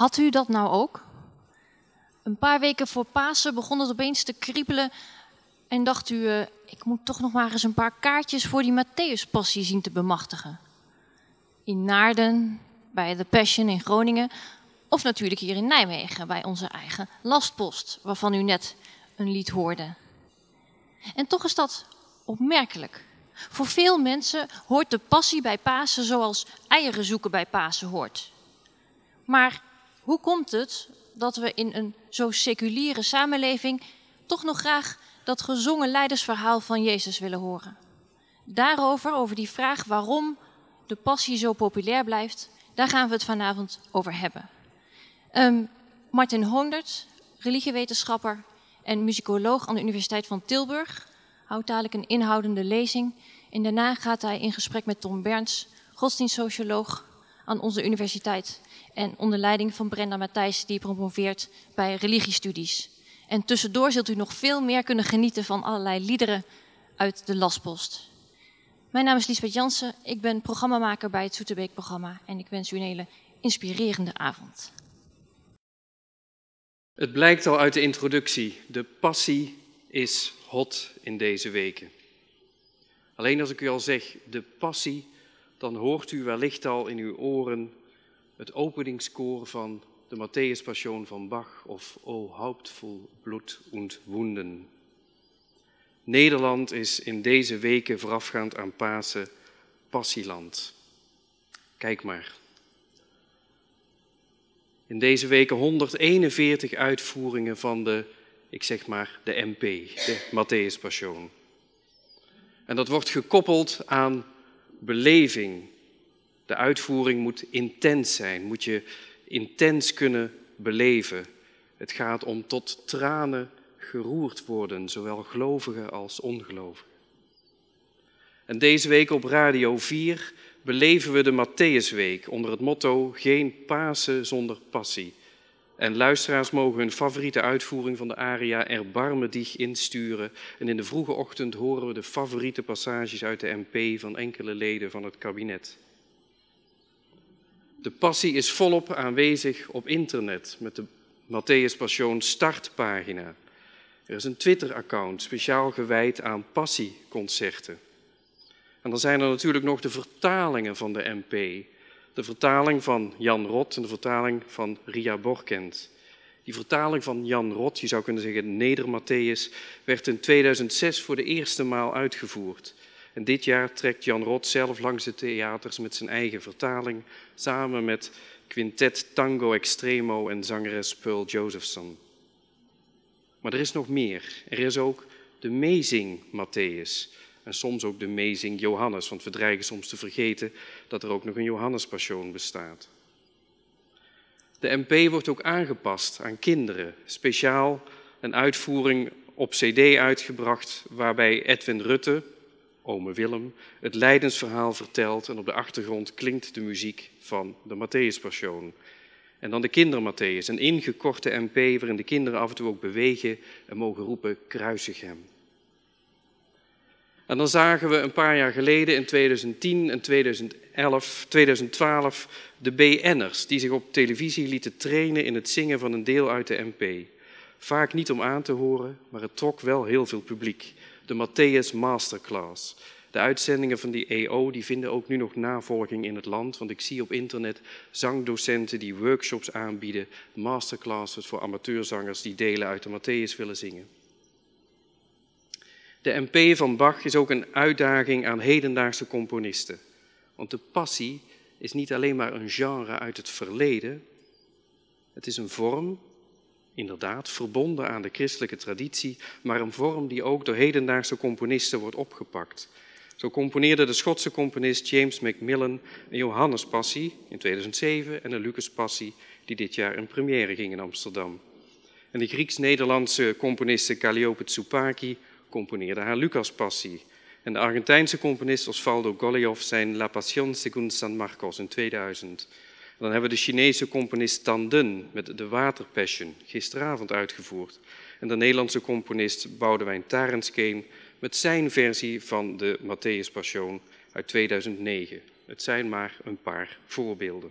Had u dat nou ook? Een paar weken voor Pasen begon het opeens te kriebelen en dacht u, eh, ik moet toch nog maar eens een paar kaartjes voor die Matthäuspassie zien te bemachtigen. In Naarden, bij The Passion in Groningen of natuurlijk hier in Nijmegen bij onze eigen lastpost, waarvan u net een lied hoorde. En toch is dat opmerkelijk. Voor veel mensen hoort de passie bij Pasen zoals eieren zoeken bij Pasen hoort. Maar hoe komt het dat we in een zo seculiere samenleving toch nog graag dat gezongen leidersverhaal van Jezus willen horen? Daarover, over die vraag waarom de passie zo populair blijft, daar gaan we het vanavond over hebben. Ehm, Martin Hondert, religiewetenschapper en musicoloog aan de Universiteit van Tilburg, houdt dadelijk een inhoudende lezing. En daarna gaat hij in gesprek met Tom Berns, godsdienstsocioloog aan onze universiteit en onder leiding van Brenda Matthijs, die promoveert bij religiestudies. En tussendoor zult u nog veel meer kunnen genieten van allerlei liederen uit de lastpost. Mijn naam is Liesbeth Jansen, ik ben programmamaker bij het zoeterbeek programma en ik wens u een hele inspirerende avond. Het blijkt al uit de introductie, de passie is hot in deze weken. Alleen als ik u al zeg, de passie, dan hoort u wellicht al in uw oren het openingskoor van de Matthäus van Bach of O hauptvol bloed und Wunden. Nederland is in deze weken voorafgaand aan Pasen passieland. Kijk maar. In deze weken 141 uitvoeringen van de, ik zeg maar, de MP, de Matthäus En dat wordt gekoppeld aan beleving, de uitvoering moet intens zijn, moet je intens kunnen beleven. Het gaat om tot tranen geroerd worden, zowel gelovigen als ongelovigen. En deze week op Radio 4 beleven we de Matthäusweek onder het motto Geen Pasen zonder passie. En luisteraars mogen hun favoriete uitvoering van de aria erbarmen insturen. En in de vroege ochtend horen we de favoriete passages uit de MP van enkele leden van het kabinet. De passie is volop aanwezig op internet met de Matthäus Passion startpagina. Er is een Twitter-account speciaal gewijd aan passieconcerten. En dan zijn er natuurlijk nog de vertalingen van de MP. De vertaling van Jan Rot en de vertaling van Ria Borkent. Die vertaling van Jan Rot, je zou kunnen zeggen Neder-Matthäus, werd in 2006 voor de eerste maal uitgevoerd. En dit jaar trekt Jan Rot zelf langs de theaters met zijn eigen vertaling, samen met quintet Tango Extremo en zangeres Pearl Josephson. Maar er is nog meer. Er is ook de Mezing Matthäus en soms ook de Mezing Johannes, want we dreigen soms te vergeten dat er ook nog een Johannespassion bestaat. De MP wordt ook aangepast aan kinderen, speciaal een uitvoering op CD uitgebracht waarbij Edwin Rutte, ome Willem het lijdensverhaal vertelt en op de achtergrond klinkt de muziek van de Matthäuspersoon. En dan de kindermattheus, een ingekorte MP waarin de kinderen af en toe ook bewegen en mogen roepen kruisig hem. En dan zagen we een paar jaar geleden in 2010 en 2011, 2012 de BN'ers die zich op televisie lieten trainen in het zingen van een deel uit de MP. Vaak niet om aan te horen, maar het trok wel heel veel publiek de Matthäus Masterclass. De uitzendingen van die EO die vinden ook nu nog navolging in het land, want ik zie op internet zangdocenten die workshops aanbieden, masterclasses voor amateurzangers die delen uit de Matthäus willen zingen. De MP van Bach is ook een uitdaging aan hedendaagse componisten, want de passie is niet alleen maar een genre uit het verleden, het is een vorm inderdaad verbonden aan de christelijke traditie, maar een vorm die ook door hedendaagse componisten wordt opgepakt. Zo componeerde de Schotse componist James Macmillan een Johannespassie in 2007 en een Lucaspassie die dit jaar een première ging in Amsterdam. En de Grieks-Nederlandse componiste Calliope Tsoupaki componeerde haar Lucaspassie. En de Argentijnse componist Osvaldo Golioff zijn La Passion según San Marcos in 2000 dan hebben we de Chinese componist Tan Dun met De Passion gisteravond uitgevoerd. En de Nederlandse componist Boudewijn Tarenskeen met zijn versie van de Matthäus Passion uit 2009. Het zijn maar een paar voorbeelden.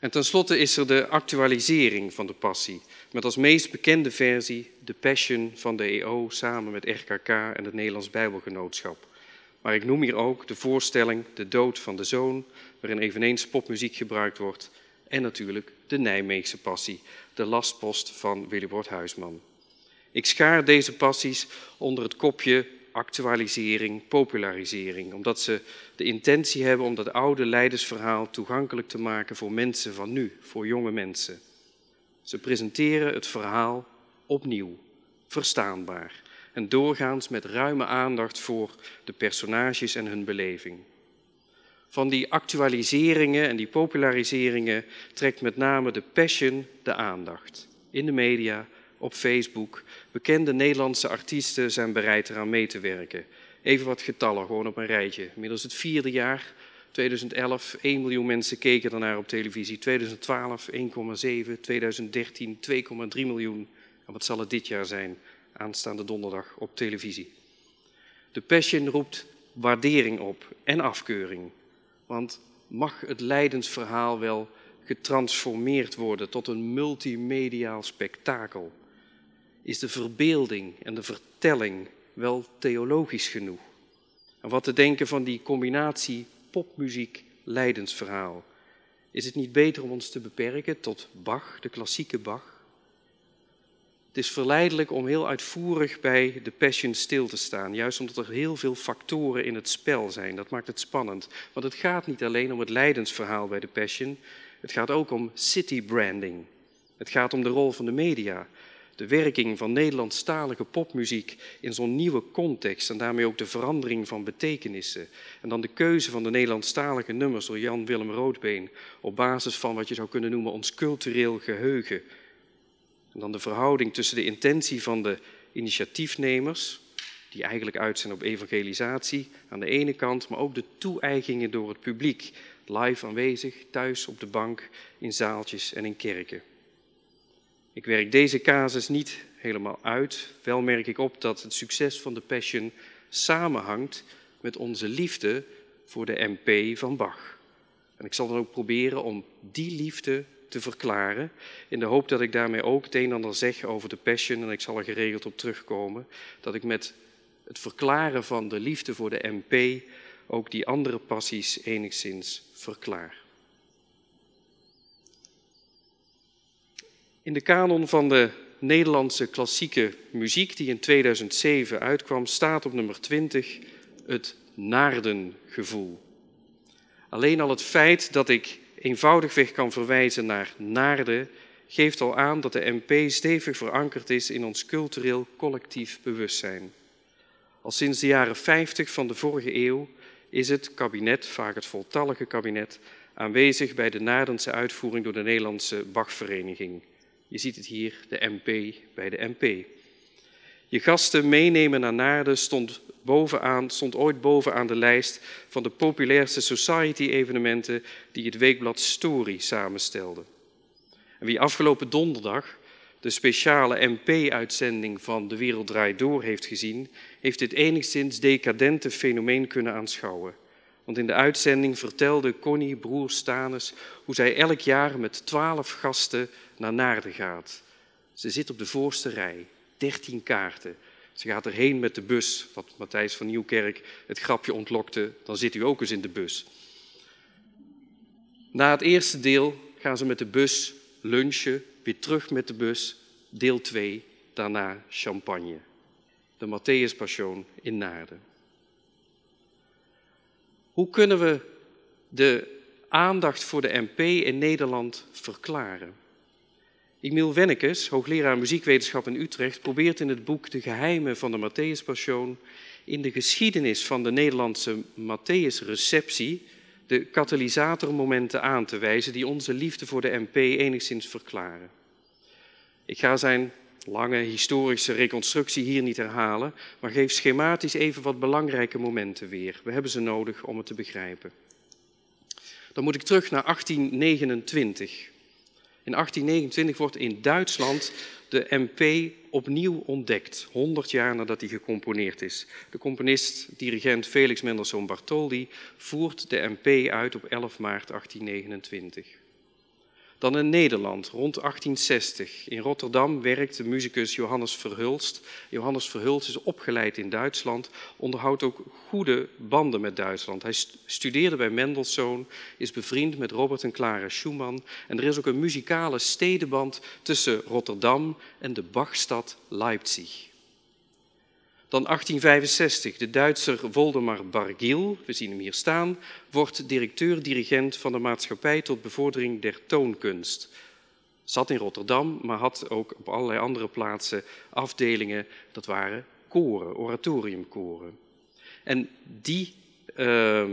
En tenslotte is er de actualisering van de passie, met als meest bekende versie de Passion van de EO samen met RKK en het Nederlands Bijbelgenootschap. Maar ik noem hier ook de voorstelling De Dood van de Zoon, waarin eveneens popmuziek gebruikt wordt. En natuurlijk de Nijmeegse passie, de lastpost van Willibord Huisman. Ik schaar deze passies onder het kopje actualisering, popularisering, omdat ze de intentie hebben om dat oude leidersverhaal toegankelijk te maken voor mensen van nu, voor jonge mensen. Ze presenteren het verhaal opnieuw, verstaanbaar en doorgaans met ruime aandacht voor de personages en hun beleving. Van die actualiseringen en die populariseringen trekt met name de passion de aandacht. In de media, op Facebook, bekende Nederlandse artiesten zijn bereid eraan mee te werken. Even wat getallen, gewoon op een rijtje. Inmiddels het vierde jaar 2011 1 miljoen mensen keken daarnaar op televisie. 2012 1,7, 2013 2,3 miljoen. En wat zal het dit jaar zijn? aanstaande donderdag op televisie. De Passion roept waardering op en afkeuring. Want mag het lijdensverhaal wel getransformeerd worden tot een multimediaal spektakel? Is de verbeelding en de vertelling wel theologisch genoeg? En wat te denken van die combinatie popmuziek, lijdensverhaal? Is het niet beter om ons te beperken tot Bach, de klassieke Bach, het is verleidelijk om heel uitvoerig bij de passion stil te staan, juist omdat er heel veel factoren in het spel zijn. Dat maakt het spannend, want het gaat niet alleen om het lijdensverhaal bij de passion, het gaat ook om city branding. Het gaat om de rol van de media, de werking van Nederlandstalige popmuziek in zo'n nieuwe context en daarmee ook de verandering van betekenissen. En dan de keuze van de Nederlandstalige nummers door Jan Willem Roodbeen op basis van wat je zou kunnen noemen ons cultureel geheugen en dan de verhouding tussen de intentie van de initiatiefnemers, die eigenlijk uit zijn op evangelisatie aan de ene kant, maar ook de toe door het publiek, live aanwezig, thuis op de bank, in zaaltjes en in kerken. Ik werk deze casus niet helemaal uit, wel merk ik op dat het succes van de Passion samenhangt met onze liefde voor de MP van Bach. En ik zal dan ook proberen om die liefde te verklaren. In de hoop dat ik daarmee ook het een en ander zeg over de passion, en ik zal er geregeld op terugkomen, dat ik met het verklaren van de liefde voor de MP ook die andere passies enigszins verklaar. In de kanon van de Nederlandse klassieke muziek, die in 2007 uitkwam, staat op nummer 20 het naardengevoel. Alleen al het feit dat ik eenvoudigweg kan verwijzen naar Naarden, geeft al aan dat de MP stevig verankerd is in ons cultureel collectief bewustzijn. Al sinds de jaren 50 van de vorige eeuw is het kabinet, vaak het voltallige kabinet, aanwezig bij de Naardense uitvoering door de Nederlandse Bachvereniging. Je ziet het hier, de MP bij de MP. Je gasten meenemen naar Naarden stond, bovenaan, stond ooit bovenaan de lijst van de populairste society-evenementen die het weekblad Story samenstelde. wie afgelopen donderdag de speciale MP-uitzending van De Wereld Draait Door heeft gezien, heeft dit enigszins decadente fenomeen kunnen aanschouwen. Want in de uitzending vertelde Connie broer Stanes hoe zij elk jaar met twaalf gasten naar Naarden gaat. Ze zit op de voorste rij. 13 kaarten. Ze gaat erheen met de bus, wat Matthijs van Nieuwkerk het grapje ontlokte, dan zit u ook eens in de bus. Na het eerste deel gaan ze met de bus lunchen, weer terug met de bus, deel 2, daarna champagne. De Matthäus Passion in Naarden. Hoe kunnen we de aandacht voor de MP in Nederland verklaren? Emiel Wennekes, hoogleraar muziekwetenschap in Utrecht, probeert in het boek De geheimen van de Matthäuspassion in de geschiedenis van de Nederlandse Matthäusreceptie de katalysatormomenten aan te wijzen die onze liefde voor de MP enigszins verklaren. Ik ga zijn lange historische reconstructie hier niet herhalen, maar geef schematisch even wat belangrijke momenten weer. We hebben ze nodig om het te begrijpen. Dan moet ik terug naar 1829. In 1829 wordt in Duitsland de MP opnieuw ontdekt, 100 jaar nadat hij gecomponeerd is. De componist-dirigent Felix Mendelssohn Bartholdy voert de MP uit op 11 maart 1829 dan in Nederland rond 1860. In Rotterdam werkt de muzikus Johannes Verhulst. Johannes Verhulst is opgeleid in Duitsland, onderhoudt ook goede banden met Duitsland. Hij studeerde bij Mendelssohn, is bevriend met Robert en Clara Schumann en er is ook een muzikale stedenband tussen Rotterdam en de Bachstad Leipzig. Dan 1865, de Duitser Voldemar Bargiel, we zien hem hier staan, wordt directeur-dirigent van de Maatschappij tot Bevordering der Toonkunst. Zat in Rotterdam, maar had ook op allerlei andere plaatsen afdelingen, dat waren koren, oratoriumkoren. En die ehm,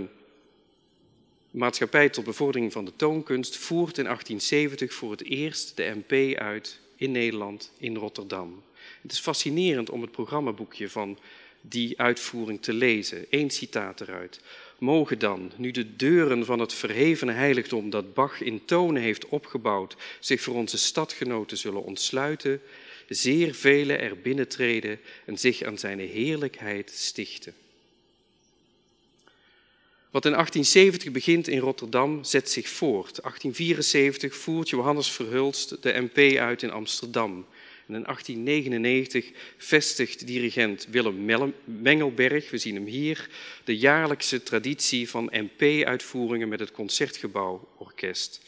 Maatschappij tot Bevordering van de Toonkunst voert in 1870 voor het eerst de MP uit in Nederland, in Rotterdam. Het is fascinerend om het programmaboekje van die uitvoering te lezen. Eén citaat eruit. Mogen dan, nu de deuren van het verhevene heiligdom dat Bach in tonen heeft opgebouwd, zich voor onze stadgenoten zullen ontsluiten, zeer velen er binnentreden en zich aan zijn heerlijkheid stichten. Wat in 1870 begint in Rotterdam, zet zich voort. 1874 voert Johannes Verhulst de MP uit in Amsterdam. En in 1899 vestigt dirigent Willem Mengelberg, we zien hem hier, de jaarlijkse traditie van MP-uitvoeringen met het Concertgebouworkest.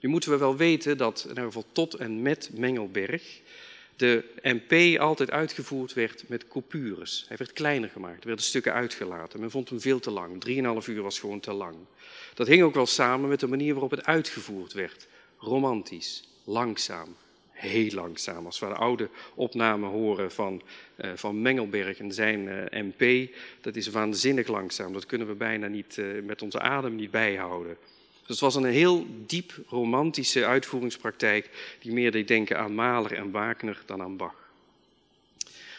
Nu moeten we wel weten dat, in ieder tot en met Mengelberg, de MP altijd uitgevoerd werd met coupures. Hij werd kleiner gemaakt, er werden stukken uitgelaten. Men vond hem veel te lang. 3,5 uur was gewoon te lang. Dat hing ook wel samen met de manier waarop het uitgevoerd werd. Romantisch, langzaam, heel langzaam. Als we de oude opname horen van, eh, van Mengelberg en zijn eh, MP, dat is waanzinnig langzaam. Dat kunnen we bijna niet eh, met onze adem niet bijhouden. Dus het was een heel diep romantische uitvoeringspraktijk die meer deed denken aan Mahler en Wagner dan aan Bach.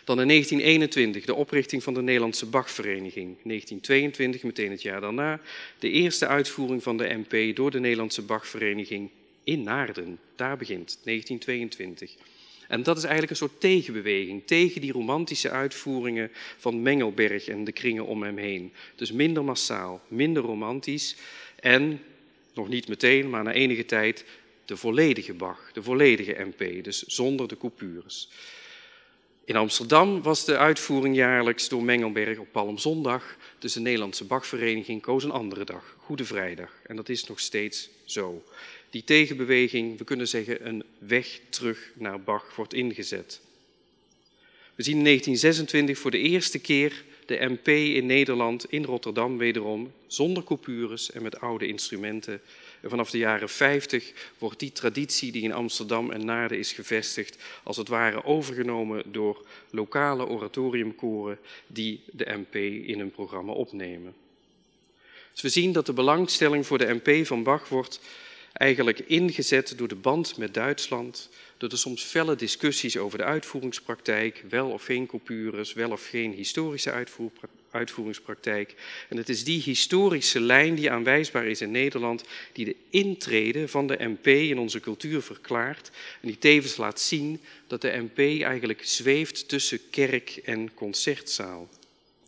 Dan in 1921 de oprichting van de Nederlandse Bachvereniging. 1922, meteen het jaar daarna, de eerste uitvoering van de MP door de Nederlandse Bachvereniging in Naarden. Daar begint 1922. En dat is eigenlijk een soort tegenbeweging tegen die romantische uitvoeringen van Mengelberg en de kringen om hem heen. Dus minder massaal, minder romantisch en nog niet meteen, maar na enige tijd de volledige Bach, de volledige MP, dus zonder de coupures. In Amsterdam was de uitvoering jaarlijks door Mengelberg op Palmzondag, dus de Nederlandse Bachvereniging koos een andere dag, Goede Vrijdag. En dat is nog steeds zo die tegenbeweging, we kunnen zeggen, een weg terug naar Bach wordt ingezet. We zien in 1926 voor de eerste keer de MP in Nederland, in Rotterdam wederom, zonder coupures en met oude instrumenten. En vanaf de jaren 50 wordt die traditie die in Amsterdam en Naarden is gevestigd, als het ware overgenomen door lokale oratoriumkoren die de MP in hun programma opnemen. Dus we zien dat de belangstelling voor de MP van Bach wordt eigenlijk ingezet door de band met Duitsland, door de soms felle discussies over de uitvoeringspraktijk, wel of geen coupures, wel of geen historische uitvoeringspraktijk. En het is die historische lijn die aanwijsbaar is in Nederland, die de intrede van de MP in onze cultuur verklaart en die tevens laat zien dat de MP eigenlijk zweeft tussen kerk en concertzaal.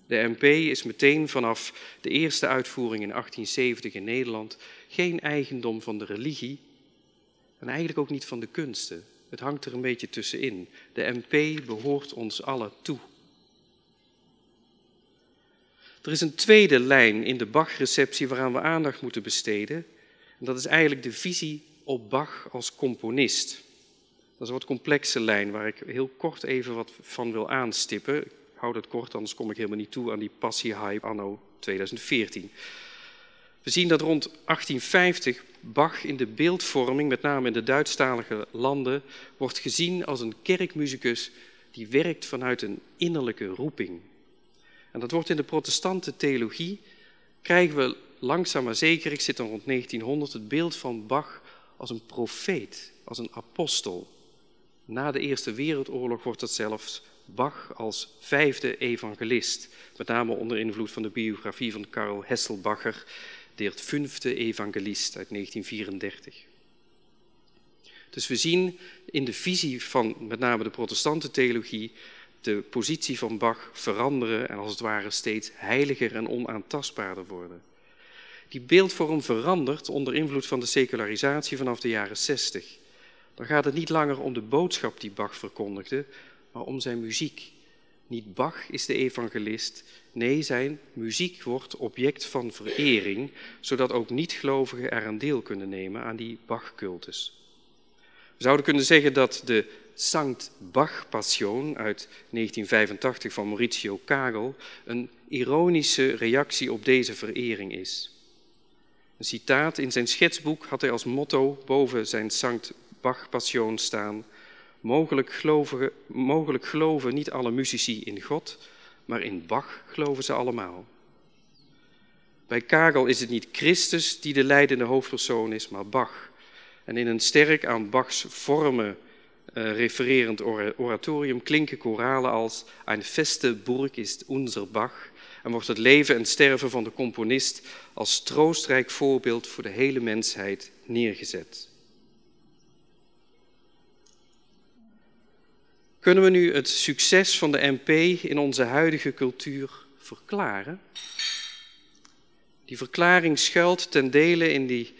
De MP is meteen vanaf de eerste uitvoering in 1870 in Nederland geen eigendom van de religie en eigenlijk ook niet van de kunsten. Het hangt er een beetje tussenin. De MP behoort ons allen toe. Er is een tweede lijn in de Bach-receptie waaraan we aandacht moeten besteden. En dat is eigenlijk de visie op Bach als componist. Dat is een wat complexe lijn waar ik heel kort even wat van wil aanstippen. Ik hou dat kort, anders kom ik helemaal niet toe aan die passie-hype anno 2014. We zien dat rond 1850 Bach in de beeldvorming, met name in de Duitsstalige landen, wordt gezien als een kerkmuzikus die werkt vanuit een innerlijke roeping. En dat wordt in de protestante theologie, krijgen we langzaam maar zeker, ik zit dan rond 1900, het beeld van Bach als een profeet, als een apostel. Na de Eerste Wereldoorlog wordt dat zelfs Bach als vijfde evangelist, met name onder invloed van de biografie van Karl Hesselbacher, Deert vijfde evangelist uit 1934. Dus we zien in de visie van met name de protestante theologie de positie van Bach veranderen en als het ware steeds heiliger en onaantastbaarder worden. Die beeldvorm verandert onder invloed van de secularisatie vanaf de jaren 60. Dan gaat het niet langer om de boodschap die Bach verkondigde, maar om zijn muziek niet Bach is de evangelist, nee, zijn muziek wordt object van verering, zodat ook niet-gelovigen er een deel kunnen nemen aan die Bach-cultus. We zouden kunnen zeggen dat de Sankt Bach-passion uit 1985 van Maurizio Kagel een ironische reactie op deze verering is. Een citaat in zijn schetsboek had hij als motto boven zijn Sankt Bach-passion staan: Mogelijk geloven, mogelijk geloven niet alle muzici in God, maar in Bach geloven ze allemaal. Bij Kagel is het niet Christus die de leidende hoofdpersoon is, maar Bach. En in een sterk aan Bachs vormen eh, refererend oratorium klinken koralen als 'Een feste Burg is onze Bach en wordt het leven en sterven van de componist als troostrijk voorbeeld voor de hele mensheid neergezet. Kunnen we nu het succes van de MP in onze huidige cultuur verklaren? Die verklaring schuilt ten dele in die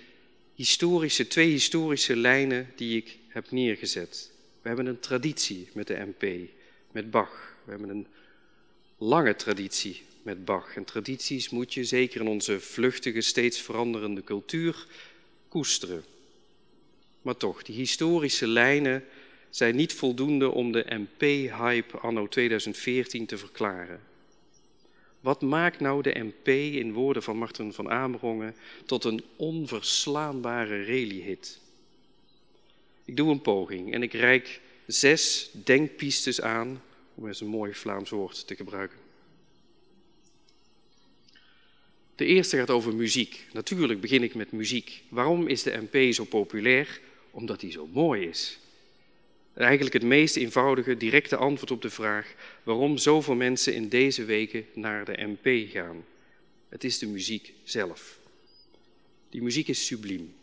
historische, twee historische lijnen die ik heb neergezet. We hebben een traditie met de MP, met Bach. We hebben een lange traditie met Bach. En tradities moet je zeker in onze vluchtige, steeds veranderende cultuur koesteren. Maar toch, die historische lijnen zijn niet voldoende om de MP-hype anno 2014 te verklaren. Wat maakt nou de MP in woorden van Marten van Amerongen tot een onverslaanbare rallyhit? Ik doe een poging en ik reik zes denkpistes aan, om eens een mooi Vlaams woord te gebruiken. De eerste gaat over muziek. Natuurlijk begin ik met muziek. Waarom is de MP zo populair? Omdat hij zo mooi is. Eigenlijk het meest eenvoudige, directe antwoord op de vraag waarom zoveel mensen in deze weken naar de MP gaan. Het is de muziek zelf. Die muziek is subliem.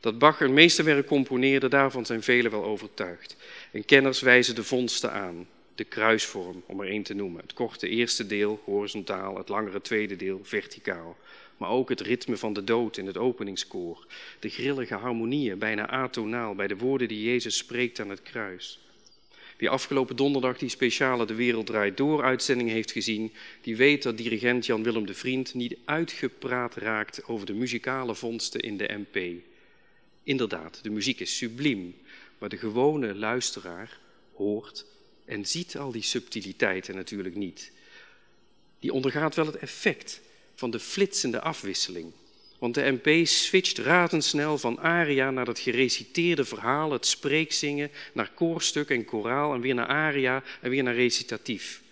Dat Bach een meesterwerk componeerde, daarvan zijn velen wel overtuigd. En kenners wijzen de vondsten aan. De kruisvorm, om er één te noemen. Het korte eerste deel, horizontaal. Het langere tweede deel, verticaal maar ook het ritme van de dood in het openingskoor, de grillige harmonieën, bijna atonaal, bij de woorden die Jezus spreekt aan het kruis. Wie afgelopen donderdag die speciale De Wereld Draait Door uitzending heeft gezien, die weet dat dirigent Jan-Willem de Vriend niet uitgepraat raakt over de muzikale vondsten in de MP. Inderdaad, de muziek is subliem, maar de gewone luisteraar hoort en ziet al die subtiliteiten natuurlijk niet. Die ondergaat wel het effect van de flitsende afwisseling. Want de MP switcht razendsnel van aria naar dat gereciteerde verhaal, het spreekzingen, naar koorstuk en koraal en weer naar aria en weer naar recitatief.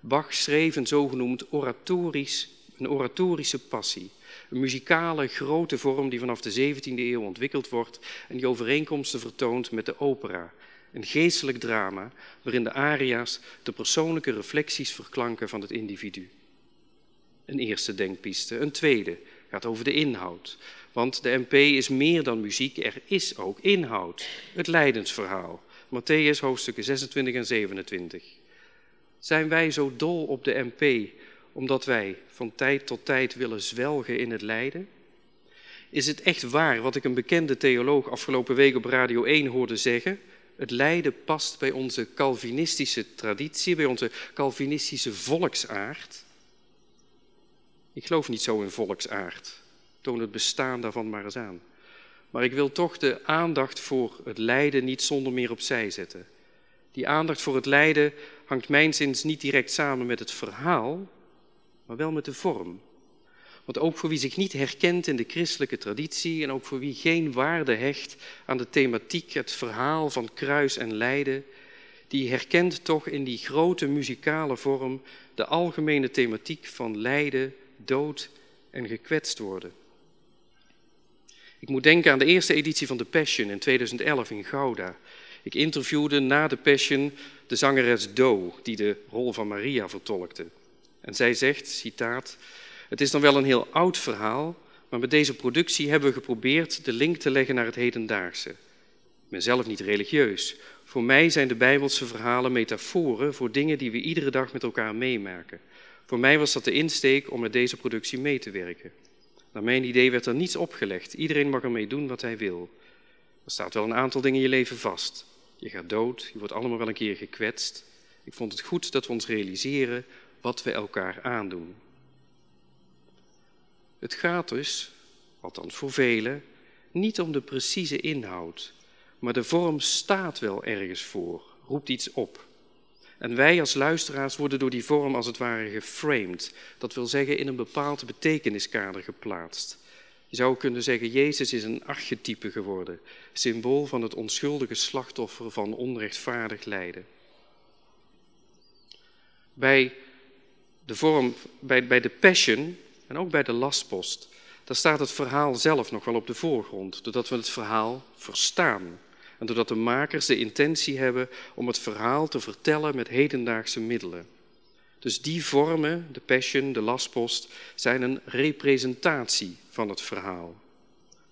Bach schreef een zogenoemd oratorisch, een oratorische passie. Een muzikale grote vorm die vanaf de 17e eeuw ontwikkeld wordt en die overeenkomsten vertoont met de opera. Een geestelijk drama waarin de aria's de persoonlijke reflecties verklanken van het individu. Een eerste denkpiste. Een tweede gaat over de inhoud. Want de MP is meer dan muziek, er is ook inhoud. Het lijdensverhaal. Matthäus hoofdstukken 26 en 27. Zijn wij zo dol op de MP omdat wij van tijd tot tijd willen zwelgen in het lijden? Is het echt waar wat ik een bekende theoloog afgelopen week op Radio 1 hoorde zeggen? Het lijden past bij onze Calvinistische traditie, bij onze Calvinistische volksaard. Ik geloof niet zo in volksaard. Toon het bestaan daarvan maar eens aan. Maar ik wil toch de aandacht voor het lijden niet zonder meer opzij zetten. Die aandacht voor het lijden hangt mijns niet direct samen met het verhaal, maar wel met de vorm. Want ook voor wie zich niet herkent in de christelijke traditie en ook voor wie geen waarde hecht aan de thematiek, het verhaal van kruis en lijden, die herkent toch in die grote muzikale vorm de algemene thematiek van lijden, dood en gekwetst worden. Ik moet denken aan de eerste editie van The Passion in 2011 in Gouda. Ik interviewde na The Passion de zangeres Do, die de rol van Maria vertolkte. En zij zegt, citaat, het is dan wel een heel oud verhaal, maar met deze productie hebben we geprobeerd de link te leggen naar het hedendaagse. Ik ben zelf niet religieus. Voor mij zijn de Bijbelse verhalen metaforen voor dingen die we iedere dag met elkaar meemaken. Voor mij was dat de insteek om met deze productie mee te werken. Naar mijn idee werd er niets opgelegd. Iedereen mag ermee doen wat hij wil. Er staat wel een aantal dingen in je leven vast. Je gaat dood, je wordt allemaal wel een keer gekwetst. Ik vond het goed dat we ons realiseren wat we elkaar aandoen. Het gaat dus, althans voor velen, niet om de precieze inhoud, maar de vorm staat wel ergens voor, roept iets op. En wij als luisteraars worden door die vorm als het ware geframed. Dat wil zeggen in een bepaald betekeniskader geplaatst. Je zou kunnen zeggen, Jezus is een archetype geworden, symbool van het onschuldige slachtoffer van onrechtvaardig lijden. Bij de, vorm, bij, bij de passion en ook bij de lastpost, daar staat het verhaal zelf nog wel op de voorgrond, doordat we het verhaal verstaan en doordat de makers de intentie hebben om het verhaal te vertellen met hedendaagse middelen. Dus die vormen, de passion, de lastpost, zijn een representatie van het verhaal.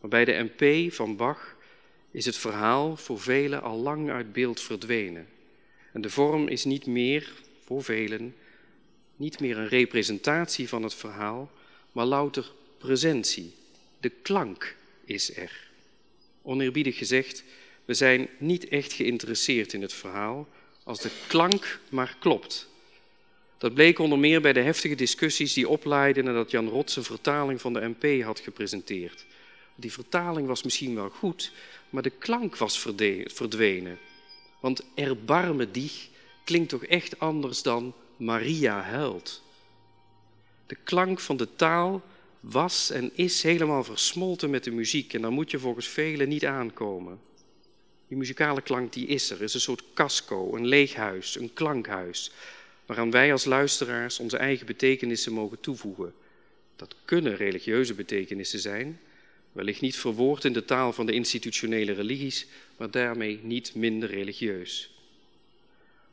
Maar bij de MP van Bach is het verhaal voor velen al lang uit beeld verdwenen. En de vorm is niet meer, voor velen, niet meer een representatie van het verhaal, maar louter presentie. De klank is er. Oneerbiedig gezegd, we zijn niet echt geïnteresseerd in het verhaal als de klank maar klopt. Dat bleek onder meer bij de heftige discussies die opleidden nadat Jan Rotse vertaling van de MP had gepresenteerd. Die vertaling was misschien wel goed, maar de klank was verdwenen. Want erbarme dieg klinkt toch echt anders dan Maria huilt. De klank van de taal was en is helemaal versmolten met de muziek en daar moet je volgens velen niet aankomen. Die muzikale klank die is er, is een soort casco, een leeg huis, een klankhuis, waaraan wij als luisteraars onze eigen betekenissen mogen toevoegen. Dat kunnen religieuze betekenissen zijn, wellicht niet verwoord in de taal van de institutionele religies, maar daarmee niet minder religieus.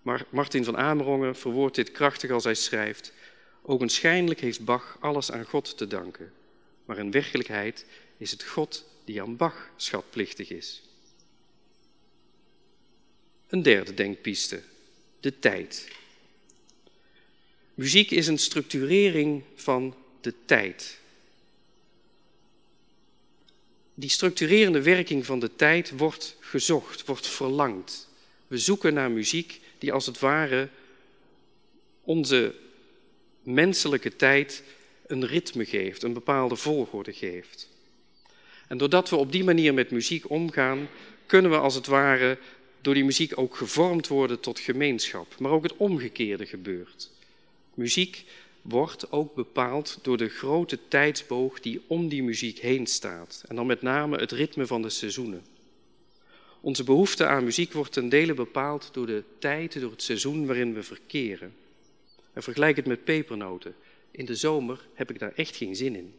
Maar Martin van Amerongen verwoordt dit krachtig als hij schrijft: Oogenschijnlijk heeft Bach alles aan God te danken, maar in werkelijkheid is het God die aan Bach schatplichtig is. Een derde denkpiste, de tijd. Muziek is een structurering van de tijd. Die structurerende werking van de tijd wordt gezocht, wordt verlangd. We zoeken naar muziek die als het ware onze menselijke tijd een ritme geeft, een bepaalde volgorde geeft. En doordat we op die manier met muziek omgaan, kunnen we als het ware door die muziek ook gevormd worden tot gemeenschap. Maar ook het omgekeerde gebeurt. Muziek wordt ook bepaald door de grote tijdsboog die om die muziek heen staat. En dan met name het ritme van de seizoenen. Onze behoefte aan muziek wordt ten dele bepaald door de tijd, door het seizoen waarin we verkeren. En vergelijk het met pepernoten. In de zomer heb ik daar echt geen zin in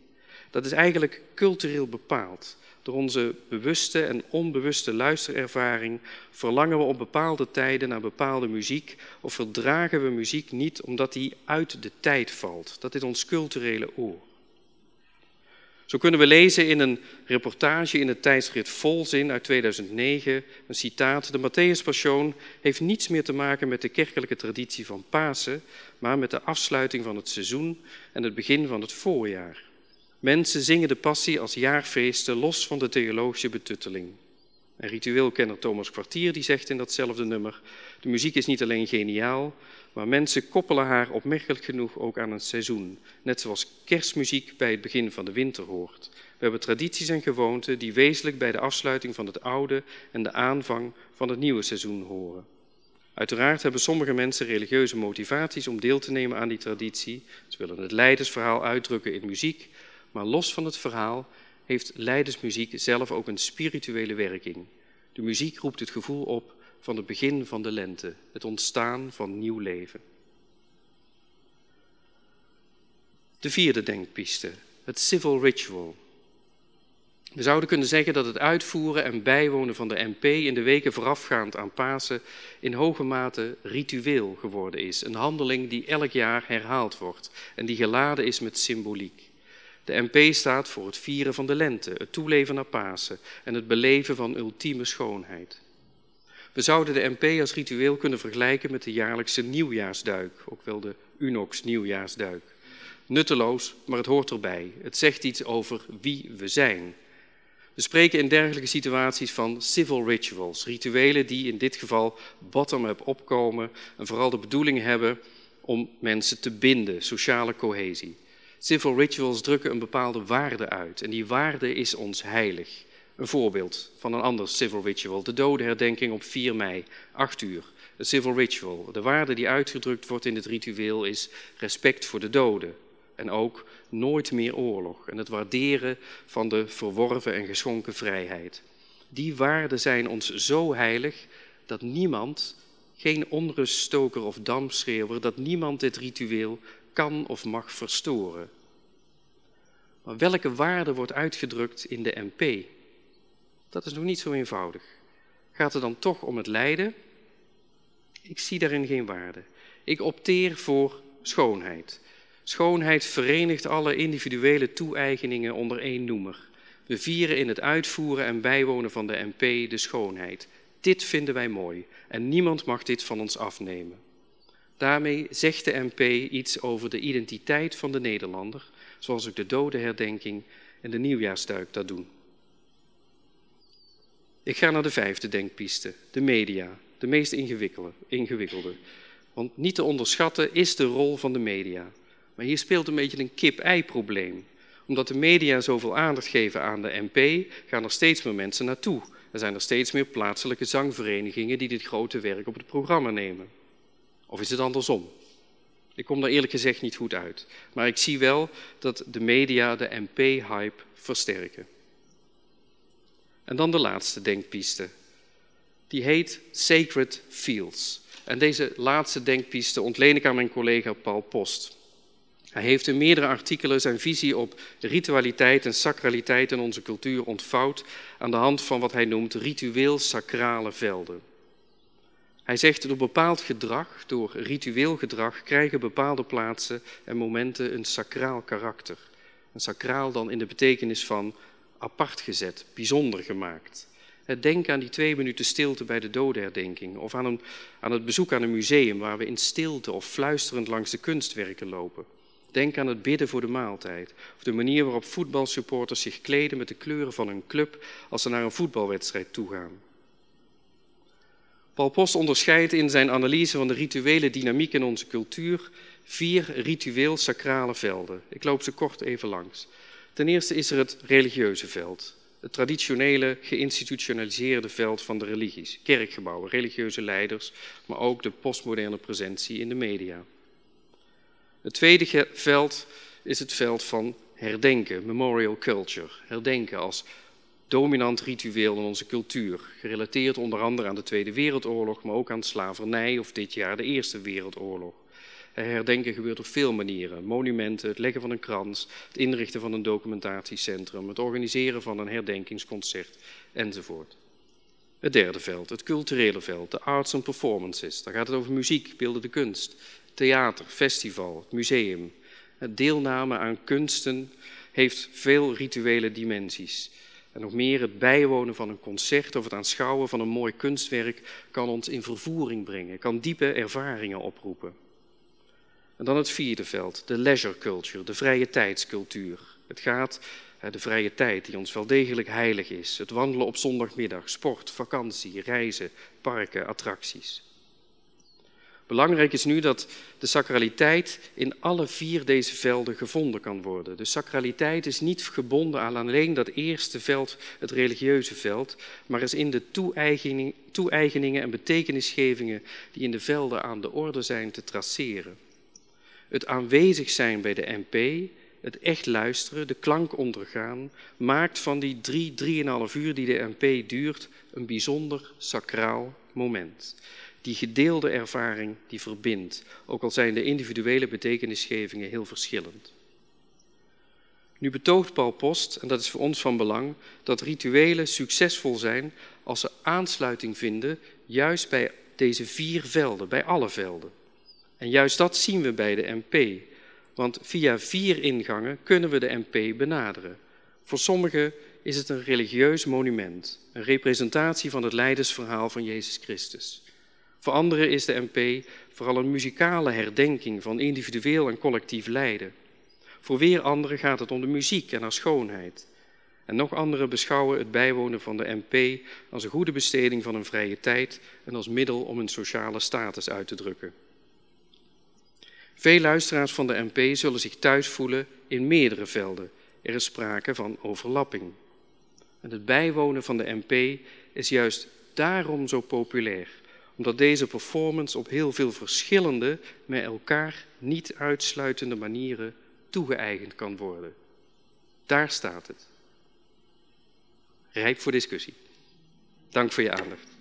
dat is eigenlijk cultureel bepaald. Door onze bewuste en onbewuste luisterervaring verlangen we op bepaalde tijden naar bepaalde muziek of verdragen we muziek niet omdat die uit de tijd valt. Dat is ons culturele oor. Zo kunnen we lezen in een reportage in het tijdschrift Volzin uit 2009, een citaat, de matthäus heeft niets meer te maken met de kerkelijke traditie van Pasen, maar met de afsluiting van het seizoen en het begin van het voorjaar. Mensen zingen de passie als jaarfeesten los van de theologische betutteling. Een ritueelkenner Thomas Kwartier die zegt in datzelfde nummer: De muziek is niet alleen geniaal, maar mensen koppelen haar opmerkelijk genoeg ook aan een seizoen. Net zoals kerstmuziek bij het begin van de winter hoort. We hebben tradities en gewoonten die wezenlijk bij de afsluiting van het oude en de aanvang van het nieuwe seizoen horen. Uiteraard hebben sommige mensen religieuze motivaties om deel te nemen aan die traditie. Ze willen het leidersverhaal uitdrukken in muziek maar los van het verhaal heeft leidersmuziek zelf ook een spirituele werking. De muziek roept het gevoel op van het begin van de lente, het ontstaan van nieuw leven. De vierde denkpiste, het civil ritual. We zouden kunnen zeggen dat het uitvoeren en bijwonen van de MP in de weken voorafgaand aan Pasen in hoge mate ritueel geworden is. Een handeling die elk jaar herhaald wordt en die geladen is met symboliek. De MP staat voor het vieren van de lente, het toeleven naar Pasen en het beleven van ultieme schoonheid. We zouden de MP als ritueel kunnen vergelijken met de jaarlijkse nieuwjaarsduik, ook wel de Unox nieuwjaarsduik. Nutteloos, maar het hoort erbij. Het zegt iets over wie we zijn. We spreken in dergelijke situaties van civil rituals, rituelen die in dit geval bottom-up opkomen en vooral de bedoeling hebben om mensen te binden, sociale cohesie. Civil rituals drukken een bepaalde waarde uit en die waarde is ons heilig. Een voorbeeld van een ander civil ritual, de dodenherdenking op 4 mei, 8 uur. Een civil ritual. De waarde die uitgedrukt wordt in dit ritueel is respect voor de doden en ook nooit meer oorlog en het waarderen van de verworven en geschonken vrijheid. Die waarden zijn ons zo heilig dat niemand, geen onruststoker of dampschreeuwer, dat niemand dit ritueel kan of mag verstoren. Maar welke waarde wordt uitgedrukt in de MP? Dat is nog niet zo eenvoudig. Gaat het dan toch om het lijden? Ik zie daarin geen waarde. Ik opteer voor schoonheid. Schoonheid verenigt alle individuele toe-eigeningen onder één noemer. We vieren in het uitvoeren en bijwonen van de MP de schoonheid. Dit vinden wij mooi en niemand mag dit van ons afnemen. Daarmee zegt de MP iets over de identiteit van de Nederlander, zoals ook de dodenherdenking en de nieuwjaarsduik dat doen. Ik ga naar de vijfde denkpiste, de media, de meest ingewikkelde, ingewikkelde. Want niet te onderschatten is de rol van de media. Maar hier speelt een beetje een kip-ei-probleem. Omdat de media zoveel aandacht geven aan de MP, gaan er steeds meer mensen naartoe. Er zijn er steeds meer plaatselijke zangverenigingen die dit grote werk op het programma nemen. Of is het andersom? Ik kom daar eerlijk gezegd niet goed uit. Maar ik zie wel dat de media de MP-hype versterken. En dan de laatste denkpiste. Die heet Sacred Fields. En deze laatste denkpiste ontleen ik aan mijn collega Paul Post. Hij heeft in meerdere artikelen zijn visie op ritualiteit en sacraliteit in onze cultuur ontvouwd aan de hand van wat hij noemt ritueel-sacrale velden. Hij zegt, door bepaald gedrag, door ritueel gedrag, krijgen bepaalde plaatsen en momenten een sacraal karakter. Een sacraal dan in de betekenis van apart gezet, bijzonder gemaakt. Eh, denk aan die twee minuten stilte bij de dodenherdenking of aan, een, aan het bezoek aan een museum waar we in stilte of fluisterend langs de kunstwerken lopen. Denk aan het bidden voor de maaltijd. Of de manier waarop voetbalsupporters zich kleden met de kleuren van hun club als ze naar een voetbalwedstrijd toe gaan. Paul Post onderscheidt in zijn analyse van de rituele dynamiek in onze cultuur vier ritueel-sacrale velden. Ik loop ze kort even langs. Ten eerste is er het religieuze veld, het traditionele geïnstitutionaliseerde veld van de religies, kerkgebouwen, religieuze leiders, maar ook de postmoderne presentie in de media. Het tweede veld is het veld van herdenken, memorial culture, herdenken als dominant ritueel in onze cultuur, gerelateerd onder andere aan de Tweede Wereldoorlog, maar ook aan slavernij of dit jaar de Eerste Wereldoorlog. Eh, herdenken gebeurt op veel manieren. Monumenten, het leggen van een krans, het inrichten van een documentatiecentrum, het organiseren van een herdenkingsconcert enzovoort. Het derde veld, het culturele veld, de arts en performances. Daar gaat het over muziek, beeldende kunst, theater, festival, het museum. Het deelname aan kunsten heeft veel rituele dimensies. En nog meer, het bijwonen van een concert of het aanschouwen van een mooi kunstwerk kan ons in vervoering brengen, kan diepe ervaringen oproepen. En dan het vierde veld, de leisure culture, de vrije tijdscultuur. Het gaat de vrije tijd die ons wel degelijk heilig is. Het wandelen op zondagmiddag, sport, vakantie, reizen, parken, attracties. Belangrijk is nu dat de sacraliteit in alle vier deze velden gevonden kan worden. De sacraliteit is niet gebonden aan alleen dat eerste veld, het religieuze veld, maar is in de toe eigeningen en betekenisgevingen die in de velden aan de orde zijn te traceren. Het aanwezig zijn bij de MP, het echt luisteren, de klank ondergaan, maakt van die drie, drieënhalf uur die de MP duurt een bijzonder sacraal moment. Die gedeelde ervaring die verbindt, ook al zijn de individuele betekenisgevingen heel verschillend. Nu betoogt Paul Post, en dat is voor ons van belang, dat rituelen succesvol zijn als ze aansluiting vinden juist bij deze vier velden, bij alle velden. En juist dat zien we bij de MP, want via vier ingangen kunnen we de MP benaderen. Voor sommigen is het een religieus monument, een representatie van het leidersverhaal van Jezus Christus. Voor anderen is de MP vooral een muzikale herdenking van individueel en collectief lijden. Voor weer anderen gaat het om de muziek en haar schoonheid. En nog anderen beschouwen het bijwonen van de MP als een goede besteding van hun vrije tijd en als middel om hun sociale status uit te drukken. Veel luisteraars van de MP zullen zich thuis voelen in meerdere velden. Er is sprake van overlapping. En het bijwonen van de MP is juist daarom zo populair omdat deze performance op heel veel verschillende, met elkaar niet uitsluitende manieren toegeëigend kan worden. Daar staat het. Rijp voor discussie. Dank voor je aandacht.